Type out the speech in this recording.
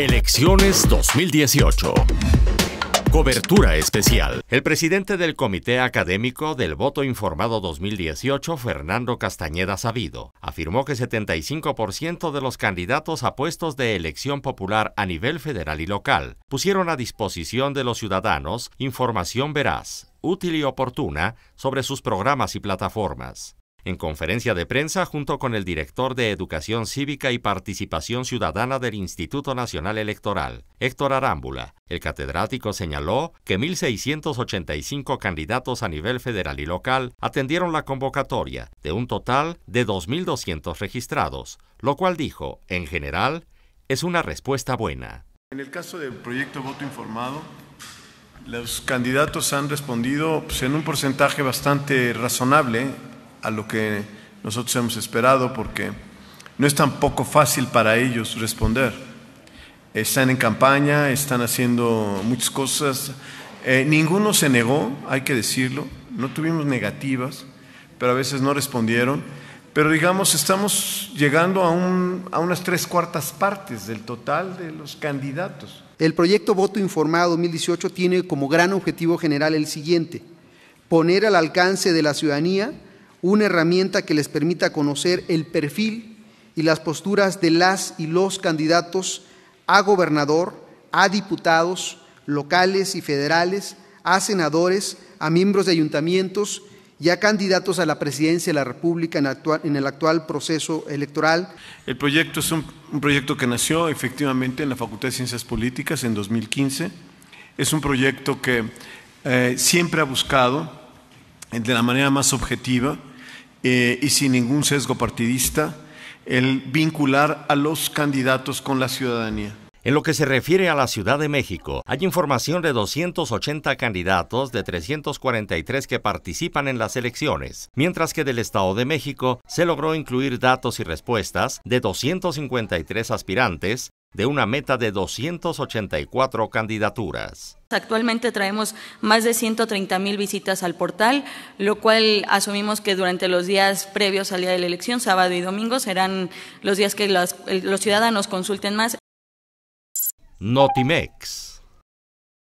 Elecciones 2018. Cobertura especial. El presidente del Comité Académico del Voto Informado 2018, Fernando Castañeda Sabido, afirmó que 75% de los candidatos a puestos de elección popular a nivel federal y local pusieron a disposición de los ciudadanos información veraz, útil y oportuna sobre sus programas y plataformas. En conferencia de prensa, junto con el director de Educación Cívica y Participación Ciudadana del Instituto Nacional Electoral, Héctor Arámbula, el catedrático señaló que 1.685 candidatos a nivel federal y local atendieron la convocatoria, de un total de 2.200 registrados, lo cual dijo, en general, es una respuesta buena. En el caso del proyecto voto informado, los candidatos han respondido pues, en un porcentaje bastante razonable a lo que nosotros hemos esperado porque no es tan poco fácil para ellos responder. Están en campaña, están haciendo muchas cosas. Eh, ninguno se negó, hay que decirlo. No tuvimos negativas, pero a veces no respondieron. Pero digamos, estamos llegando a, a unas tres cuartas partes del total de los candidatos. El proyecto Voto Informado 2018 tiene como gran objetivo general el siguiente, poner al alcance de la ciudadanía una herramienta que les permita conocer el perfil y las posturas de las y los candidatos a gobernador, a diputados locales y federales, a senadores, a miembros de ayuntamientos y a candidatos a la presidencia de la República en, el actual proceso electoral. El proyecto es un, proyecto que nació efectivamente en la Facultad de Ciencias Políticas en 2015. Es un proyecto que eh, siempre ha buscado, de la manera más objetiva, eh, y sin ningún sesgo partidista el vincular a los candidatos con la ciudadanía. En lo que se refiere a la Ciudad de México, hay información de 280 candidatos de 343 que participan en las elecciones, mientras que del Estado de México se logró incluir datos y respuestas de 253 aspirantes de una meta de 284 candidaturas. Actualmente traemos más de 130 mil visitas al portal, lo cual asumimos que durante los días previos al día de la elección, sábado y domingo, serán los días que los, eh, los ciudadanos consulten más. Notimex.